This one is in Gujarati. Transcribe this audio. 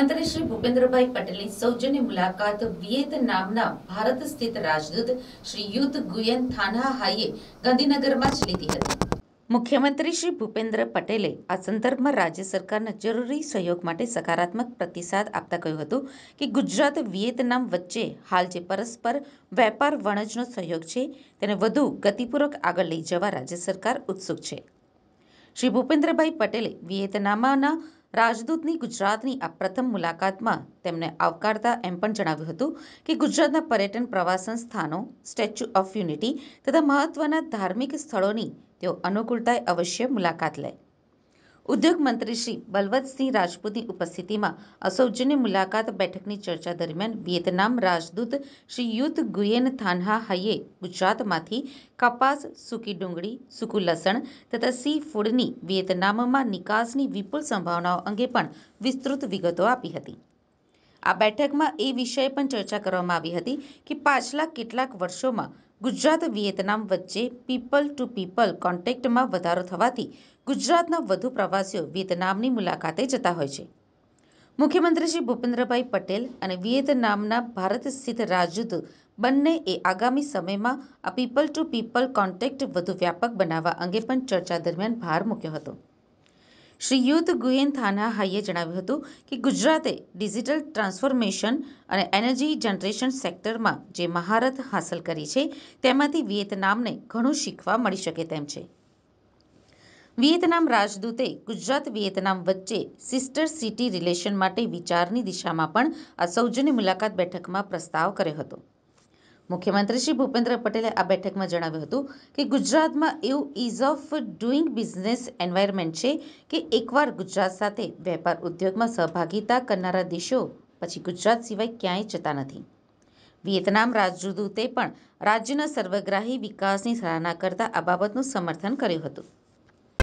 ધન્વંતરી શ્રી ભૂપેન્દ્રભાઈ પટેલની સૌજન્ય મુલાકાત વિયેતનામના ભારત સ્થિત રાજદૂત શ્રી યુદ્ધ ગુયેન થાના હાઈએ ગાંધીનગરમાં જ લીધી હતી મુખ્યમંત્રી શ્રી ભૂપેન્દ્ર પટેલે આ સંદર્ભમાં રાજ્ય સરકારના જરૂરી સહયોગ માટે સકારાત્મક પ્રતિસાદ આપતા કહ્યું હતું કે ગુજરાત વિયેતનામ વચ્ચે હાલ જે પરસ્પર વેપાર વણજનો સહયોગ છે તેને વધુ ગતિપૂર્વક આગળ લઈ જવા રાજ્ય સરકાર ઉત્સુક છે શ્રી ભૂપેન્દ્રભાઈ પટેલે વિયેતનામાના રાજદૂતની ગુજરાતની આ પ્રથમ મુલાકાતમાં તેમને આવકારતા એમ પણ જણાવ્યું હતું કે ગુજરાતના પર્યટન પ્રવાસન સ્થાનો સ્ટેચ્યુ ઓફ યુનિટી તથા મહત્વના ધાર્મિક સ્થળોની તેઓ અનુકૂળતાએ અવશ્ય મુલાકાત લે ઉદ્યોગ મંત્રી શ્રી બલવંતસિંહ રાજપૂતની ઉપસ્થિતિમાં આ મુલાકાત બેઠકની ચર્ચા દરમિયાન વિયેતનામ રાજદૂત શ્રી યુત ગુયેન થાનહા હાઈએ ગુજરાતમાંથી કપાસ સૂકી ડુંગળી સૂકું લસણ તથા સી ફૂડની વિયેતનામમાં નિકાસની વિપુલ સંભાવનાઓ અંગે પણ વિસ્તૃત વિગતો આપી હતી આ બેઠકમાં એ વિષય પણ ચર્ચા કરવામાં આવી હતી કે પાછલા કેટલાક વર્ષોમાં ગુજરાત વિયેતનામ વચ્ચે પીપલ ટુ પીપલ કોન્ટેક્ટમાં વધારો થવાથી ગુજરાતના વધુ પ્રવાસીઓ વિયેતનામની મુલાકાતે જતા હોય છે મુખ્યમંત્રી શ્રી ભૂપેન્દ્રભાઈ પટેલ અને વિયેતનામના ભારત સ્થિત રાજદૂત બંને એ આગામી સમયમાં આ પીપલ ટુ પીપલ કોન્ટેક્ટ વધુ વ્યાપક બનાવવા અંગે પણ ચર્ચા દરમિયાન ભાર મૂક્યો હતો શ્રી યુદ્ધ ગુયેન હાઈએ જણાવ્યું હતું કે ગુજરાતે ડિજિટલ ટ્રાન્સફોર્મેશન અને એનર્જી જનરેશન સેક્ટરમાં જે મહારત હાંસલ કરી છે તેમાંથી વિયેતનામને ઘણું શીખવા મળી શકે તેમ છે વિયેતનામ રાજદૂતે ગુજરાત વિયેતનામ વચ્ચે સિસ્ટર સિટી રિલેશન માટે વિચારની દિશામાં પણ આ સૌજન્ય મુલાકાત બેઠકમાં પ્રસ્તાવ કર્યો હતો મુખ્યમંત્રી શ્રી ભૂપેન્દ્ર પટેલે આ બેઠકમાં જણાવ્યું હતું કે ગુજરાતમાં એવું ease of doing business environment છે કે એકવાર ગુજરાત સાથે વેપાર ઉદ્યોગમાં સહભાગિતા કરનારા દેશો પછી ગુજરાત સિવાય ક્યાંય જતા નથી વિયેતનામ રાજદૂતે પણ રાજ્યના સર્વગ્રાહી વિકાસની સરાહના કરતા આ બાબતનું સમર્થન કર્યું હતું